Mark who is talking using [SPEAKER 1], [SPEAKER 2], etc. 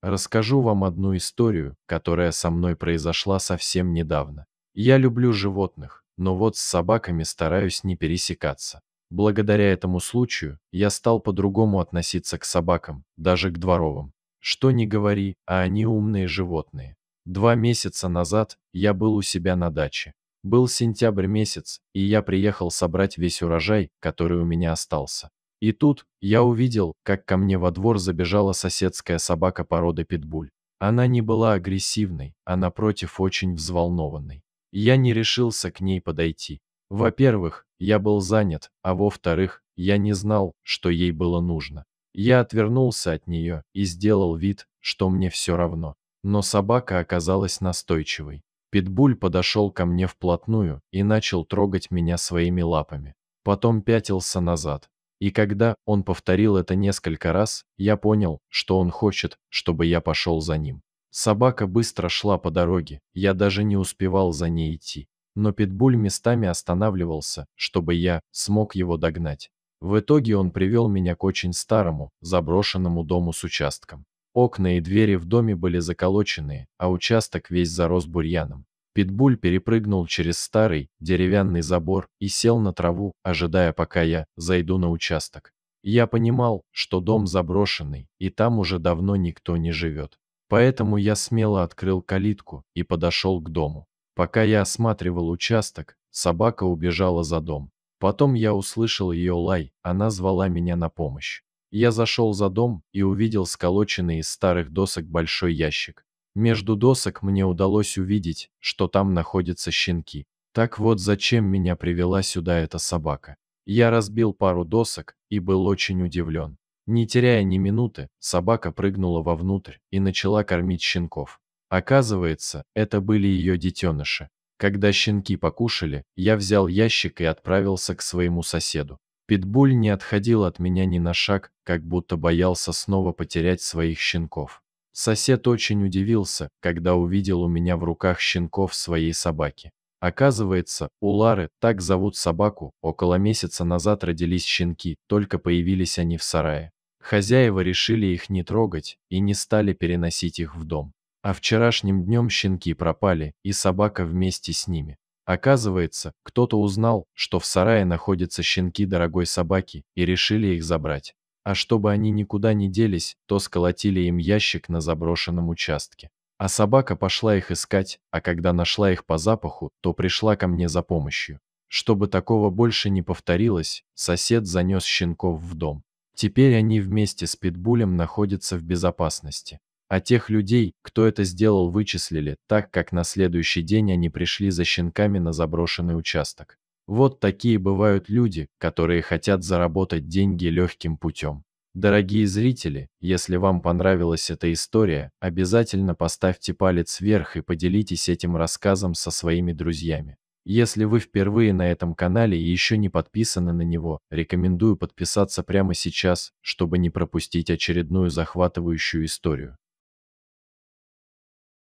[SPEAKER 1] Расскажу вам одну историю, которая со мной произошла совсем недавно. Я люблю животных, но вот с собаками стараюсь не пересекаться. Благодаря этому случаю я стал по-другому относиться к собакам, даже к дворовым. Что ни говори, а они умные животные. Два месяца назад я был у себя на даче. Был сентябрь месяц, и я приехал собрать весь урожай, который у меня остался. И тут я увидел, как ко мне во двор забежала соседская собака породы питбуль. Она не была агрессивной, а напротив очень взволнованной. Я не решился к ней подойти. Во-первых, я был занят, а во-вторых, я не знал, что ей было нужно. Я отвернулся от нее и сделал вид, что мне все равно. Но собака оказалась настойчивой. Питбуль подошел ко мне вплотную и начал трогать меня своими лапами. Потом пятился назад, и когда он повторил это несколько раз, я понял, что он хочет, чтобы я пошел за ним. Собака быстро шла по дороге, я даже не успевал за ней идти. Но Питбуль местами останавливался, чтобы я смог его догнать. В итоге он привел меня к очень старому, заброшенному дому с участком. Окна и двери в доме были заколоченные, а участок весь зарос бурьяном. Питбуль перепрыгнул через старый деревянный забор и сел на траву, ожидая, пока я зайду на участок. Я понимал, что дом заброшенный, и там уже давно никто не живет. Поэтому я смело открыл калитку и подошел к дому. Пока я осматривал участок, собака убежала за дом. Потом я услышал ее лай, она звала меня на помощь. Я зашел за дом и увидел сколоченный из старых досок большой ящик. Между досок мне удалось увидеть, что там находятся щенки. Так вот зачем меня привела сюда эта собака. Я разбил пару досок и был очень удивлен. Не теряя ни минуты, собака прыгнула вовнутрь и начала кормить щенков. Оказывается, это были ее детеныши. Когда щенки покушали, я взял ящик и отправился к своему соседу. Питбуль не отходил от меня ни на шаг, как будто боялся снова потерять своих щенков. Сосед очень удивился, когда увидел у меня в руках щенков своей собаки. Оказывается, у Лары, так зовут собаку, около месяца назад родились щенки, только появились они в сарае. Хозяева решили их не трогать и не стали переносить их в дом. А вчерашним днем щенки пропали, и собака вместе с ними. Оказывается, кто-то узнал, что в сарае находятся щенки дорогой собаки, и решили их забрать а чтобы они никуда не делись, то сколотили им ящик на заброшенном участке. А собака пошла их искать, а когда нашла их по запаху, то пришла ко мне за помощью. Чтобы такого больше не повторилось, сосед занес щенков в дом. Теперь они вместе с Питбулем находятся в безопасности. А тех людей, кто это сделал, вычислили, так как на следующий день они пришли за щенками на заброшенный участок. Вот такие бывают люди, которые хотят заработать деньги легким путем. Дорогие зрители, если вам понравилась эта история, обязательно поставьте палец вверх и поделитесь этим рассказом со своими друзьями. Если вы впервые на этом канале и еще не подписаны на него, рекомендую подписаться прямо сейчас, чтобы не пропустить очередную захватывающую историю.